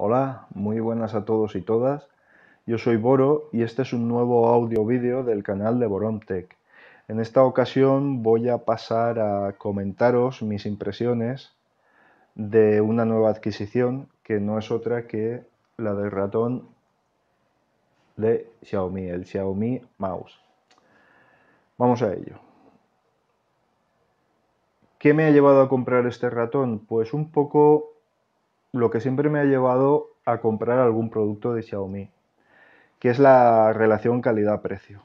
Hola, muy buenas a todos y todas. Yo soy Boro y este es un nuevo audio vídeo del canal de Boromtech. En esta ocasión voy a pasar a comentaros mis impresiones de una nueva adquisición que no es otra que la del ratón de Xiaomi, el Xiaomi Mouse. Vamos a ello. ¿Qué me ha llevado a comprar este ratón? Pues un poco lo que siempre me ha llevado a comprar algún producto de Xiaomi, que es la relación calidad-precio.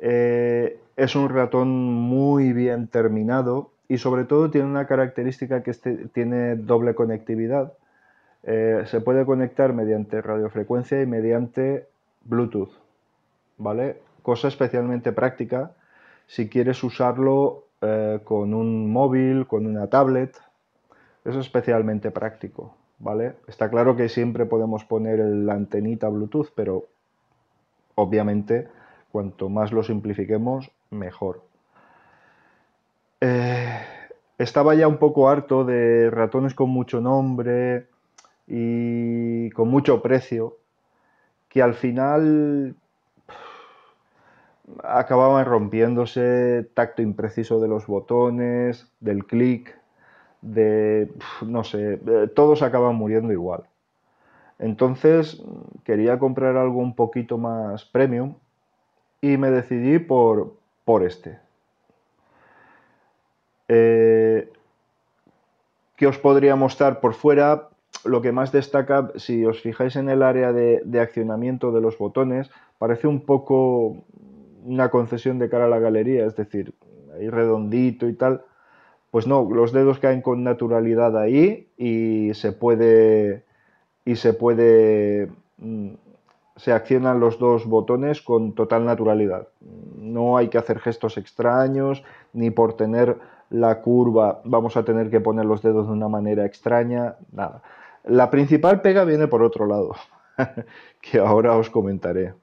Eh, es un ratón muy bien terminado y sobre todo tiene una característica que este tiene doble conectividad. Eh, se puede conectar mediante radiofrecuencia y mediante Bluetooth, ¿vale? Cosa especialmente práctica si quieres usarlo eh, con un móvil, con una tablet, es especialmente práctico, ¿vale? Está claro que siempre podemos poner la antenita Bluetooth, pero obviamente cuanto más lo simplifiquemos, mejor. Eh, estaba ya un poco harto de ratones con mucho nombre y con mucho precio, que al final acababan rompiéndose, tacto impreciso de los botones, del clic, de, no sé, eh, todos acaban muriendo igual. Entonces quería comprar algo un poquito más premium y me decidí por, por este. que eh, ¿Qué os podría mostrar por fuera? Lo que más destaca, si os fijáis en el área de, de accionamiento de los botones, parece un poco una concesión de cara a la galería, es decir, ahí redondito y tal pues no, los dedos caen con naturalidad ahí y se puede y se puede mm, se accionan los dos botones con total naturalidad. No hay que hacer gestos extraños ni por tener la curva vamos a tener que poner los dedos de una manera extraña, nada. La principal pega viene por otro lado, que ahora os comentaré.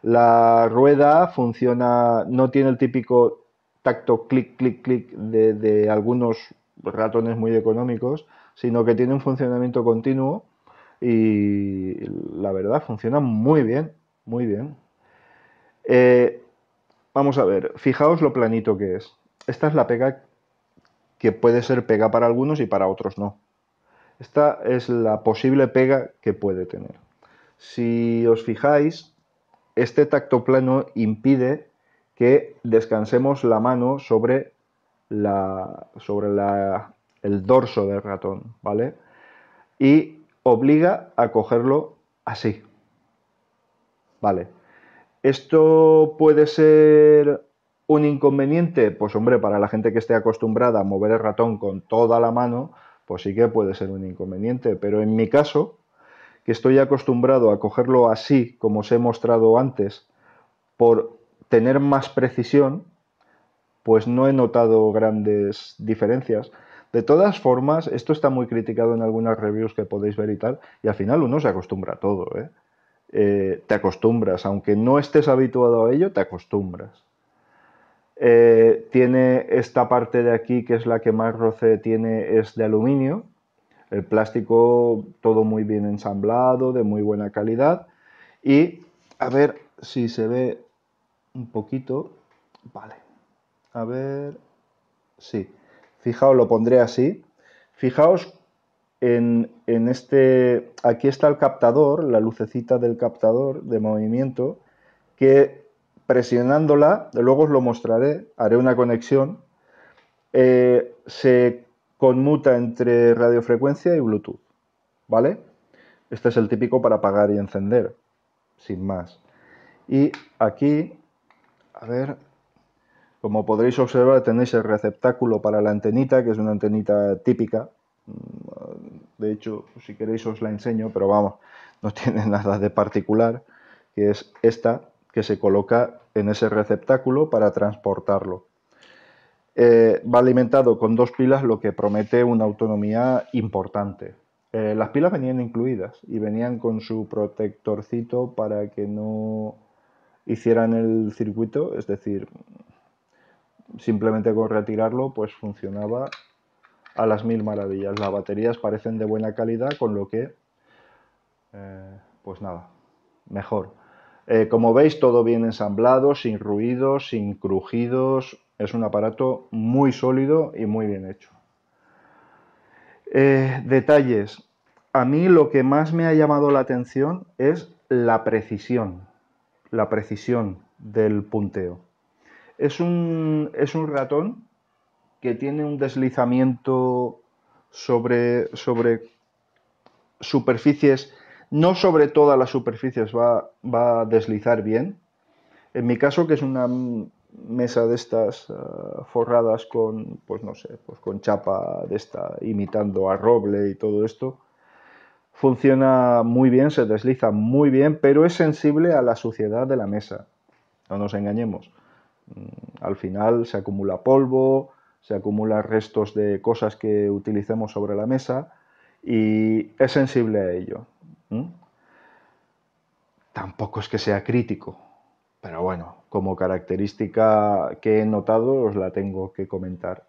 La rueda funciona, no tiene el típico tacto clic, clic, clic de, algunos ratones muy económicos, sino que tiene un funcionamiento continuo y la verdad funciona muy bien, muy bien. Eh, vamos a ver, fijaos lo planito que es. Esta es la pega que puede ser pega para algunos y para otros no. Esta es la posible pega que puede tener. Si os fijáis, este tacto plano impide que descansemos la mano sobre, la, sobre el dorso del ratón, ¿vale? Y obliga a cogerlo así. Vale. ¿Esto puede ser un inconveniente? Pues hombre, para la gente que esté acostumbrada a mover el ratón con toda la mano, pues sí que puede ser un inconveniente. Pero en mi caso, que estoy acostumbrado a cogerlo así, como os he mostrado antes, por tener más precisión, pues no he notado grandes diferencias. De todas formas, esto está muy criticado en algunas reviews que podéis ver y tal, y al final uno se acostumbra a todo, ¿eh? Eh, te acostumbras, aunque no estés habituado a ello, te acostumbras. Eh, tiene esta parte de aquí, que es la que más roce tiene, es de aluminio. El plástico, todo muy bien ensamblado, de muy buena calidad. Y a ver si se ve un poquito. Vale. A ver. Sí. Fijaos, lo pondré así. Fijaos en, este. Aquí está el captador, la lucecita del captador de movimiento, que presionándola, luego os lo mostraré, haré una conexión, eh, se conmuta entre radiofrecuencia y Bluetooth. ¿Vale? Este es el típico para apagar y encender, sin más. Y aquí a ver, como podréis observar tenéis el receptáculo para la antenita, que es una antenita típica. Mm, de hecho, si queréis os la enseño, pero vamos, no tiene nada de particular, que es esta que se coloca en ese receptáculo para transportarlo. Eh, va alimentado con dos pilas, lo que promete una autonomía importante. Eh, las pilas venían incluidas y venían con su protectorcito para que no hicieran el circuito, es decir, simplemente con retirarlo, pues funcionaba a las mil maravillas. Las baterías parecen de buena calidad, con lo que, eh, pues nada, mejor. Eh, como veis, todo bien ensamblado, sin ruidos, sin crujidos. Es un aparato muy sólido y muy bien hecho. Eh, detalles. A mí lo que más me ha llamado la atención es la precisión la precisión del punteo. Es un, ratón que tiene un deslizamiento sobre, sobre superficies, no sobre todas las superficies va, a deslizar bien. En mi caso, que es una mesa de estas ah, forradas con, pues no sé, pues con chapa de esta, imitando a roble y todo esto, funciona muy bien, se desliza muy bien, pero es sensible a la suciedad de la mesa. No nos engañemos. Mm, al final se acumula polvo, se acumulan restos de cosas que utilicemos sobre la mesa y es sensible a ello. Tampoco es que sea crítico, pero bueno, como característica que he notado os la tengo que comentar.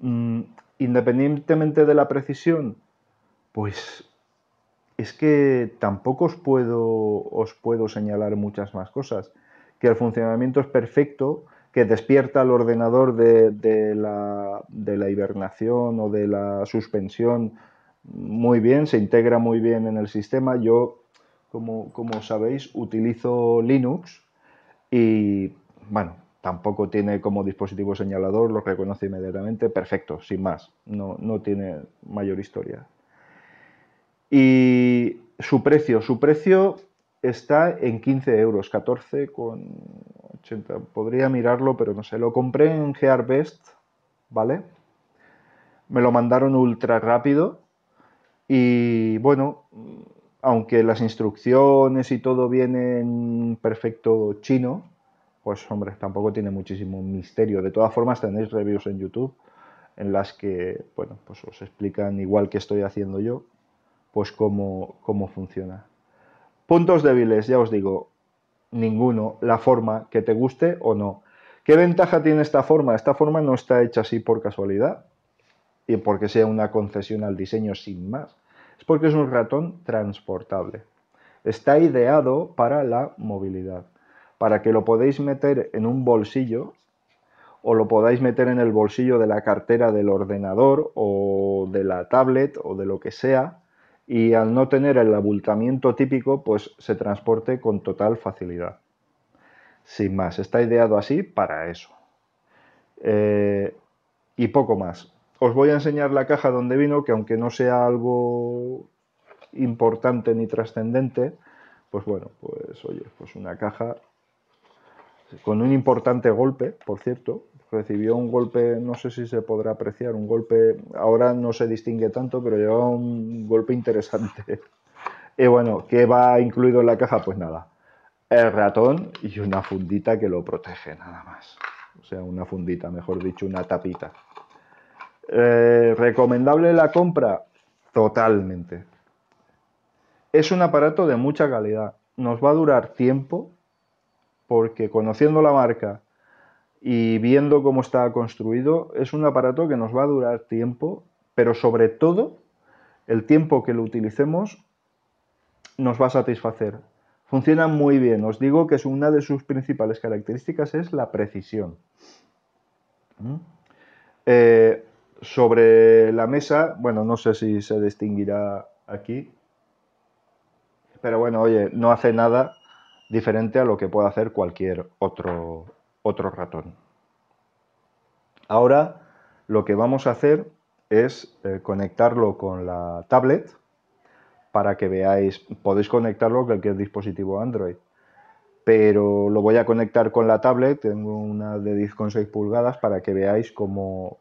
Mm, independientemente de la precisión, pues es que tampoco os puedo, os puedo señalar muchas más cosas. Que el funcionamiento es perfecto, que despierta el ordenador de, la, hibernación o de la suspensión muy bien, se integra muy bien en el sistema. Yo, como, como sabéis, utilizo Linux y, bueno, tampoco tiene como dispositivo señalador, lo reconoce inmediatamente, perfecto, sin más, no tiene mayor historia. Y su precio, su precio está en 15 euros, 14 con 80. Podría mirarlo, pero no sé. Lo compré en Gearbest, ¿vale? Me lo mandaron ultra rápido. Y bueno, aunque las instrucciones y todo vienen perfecto chino, pues hombre, tampoco tiene muchísimo misterio. De todas formas, tenéis reviews en YouTube en las que, bueno, pues os explican igual que estoy haciendo yo, pues cómo, cómo funciona. Puntos débiles, ya os digo, ninguno, la forma, que te guste o no. ¿Qué ventaja tiene esta forma? Esta forma no está hecha así por casualidad y porque sea una concesión al diseño sin más. Es porque es un ratón transportable. Está ideado para la movilidad, para que lo podáis meter en un bolsillo o lo podáis meter en el bolsillo de la cartera del ordenador o de la tablet o de lo que sea y al no tener el abultamiento típico, pues se transporte con total facilidad. Sin más, está ideado así para eso. Eh, y poco más. Os voy a enseñar la caja donde vino, que aunque no sea algo importante ni trascendente, pues bueno, pues oye, pues una caja con un importante golpe, por cierto, recibió un golpe, no sé si se podrá apreciar, un golpe, ahora no se distingue tanto, pero lleva un golpe interesante. y bueno, ¿qué va incluido en la caja? Pues nada, el ratón y una fundita que lo protege, nada más. O sea, una fundita, mejor dicho, una tapita. Eh, ¿Recomendable la compra? Totalmente. Es un aparato de mucha calidad. Nos va a durar tiempo porque conociendo la marca, y viendo cómo está construido, es un aparato que nos va a durar tiempo, pero sobre todo el tiempo que lo utilicemos nos va a satisfacer. Funciona muy bien, os digo que es una de sus principales características es la precisión. ¿Mm? Eh, sobre la mesa, bueno, no sé si se distinguirá aquí, pero bueno, oye, no hace nada diferente a lo que puede hacer cualquier otro otro ratón. Ahora lo que vamos a hacer es eh, conectarlo con la tablet para que veáis, podéis conectarlo con cualquier dispositivo Android, pero lo voy a conectar con la tablet, tengo una de 10,6 pulgadas para que veáis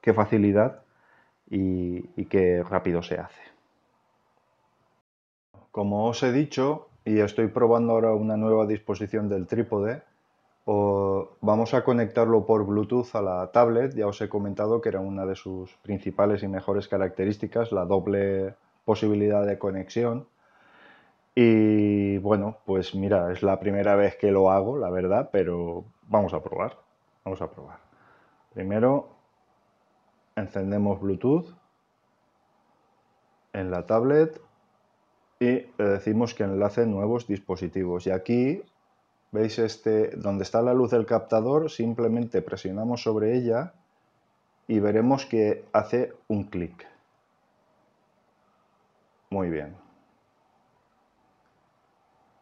qué facilidad y qué rápido se hace. Como os he dicho, y estoy probando ahora una nueva disposición del trípode, o vamos a conectarlo por Bluetooth a la tablet, ya os he comentado que era una de sus principales y mejores características, la doble posibilidad de conexión. Y bueno, pues mira, es la primera vez que lo hago, la verdad, pero vamos a probar. Vamos a probar. Primero encendemos Bluetooth en la tablet y le decimos que enlace nuevos dispositivos. Y aquí ¿Veis este? Donde está la luz del captador, simplemente presionamos sobre ella y veremos que hace un clic. Muy bien.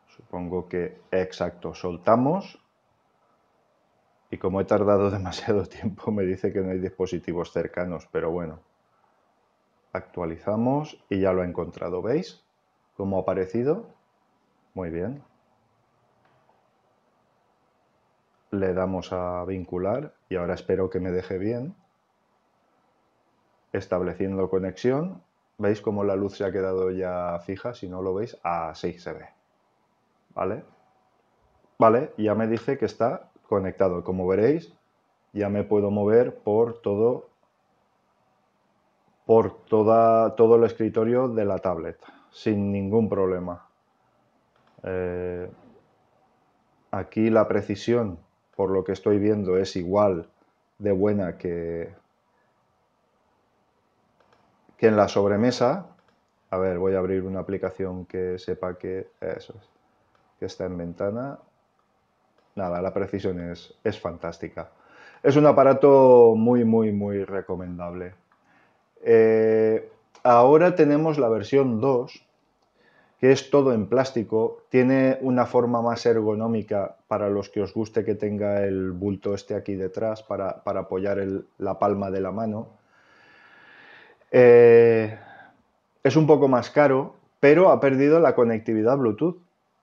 Supongo que exacto, soltamos. Y como he tardado demasiado tiempo, me dice que no hay dispositivos cercanos, pero bueno. Actualizamos y ya lo ha encontrado, ¿veis? ¿Cómo ha aparecido? Muy bien. le damos a vincular y ahora espero que me deje bien. Estableciendo conexión, veis cómo la luz se ha quedado ya fija, si no lo veis, así se ve. ¿Vale? Vale, ya me dice que está conectado. Como veréis, ya me puedo mover por todo por toda, todo el escritorio de la tablet, sin ningún problema. Eh, aquí la precisión por lo que estoy viendo, es igual de buena que, que en la sobremesa. A ver, voy a abrir una aplicación que sepa que eso está en ventana. Nada, la precisión es, fantástica. Es un aparato muy, muy, muy recomendable. Eh, ahora tenemos la versión 2 que es todo en plástico, tiene una forma más ergonómica para los que os guste que tenga el bulto este aquí detrás para, apoyar la palma de la mano. Eh, es un poco más caro, pero ha perdido la conectividad Bluetooth.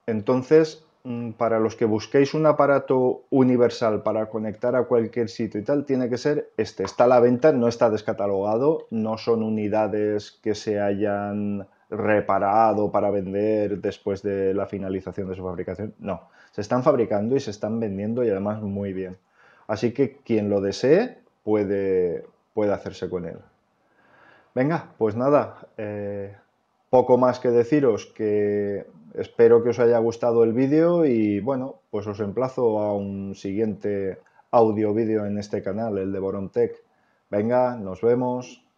Entonces, mm, para los que busquéis un aparato universal para conectar a cualquier sitio y tal, tiene que ser este. Está a la venta, no está descatalogado, no son unidades que se hayan reparado para vender después de la finalización de su fabricación. No, se están fabricando y se están vendiendo y además muy bien. Así que quien lo desee puede, puede hacerse con él. Venga, pues nada, eh, poco más que deciros que espero que os haya gustado el vídeo y bueno, pues os emplazo a un siguiente audio vídeo en este canal, el de Borontech. Venga, nos vemos.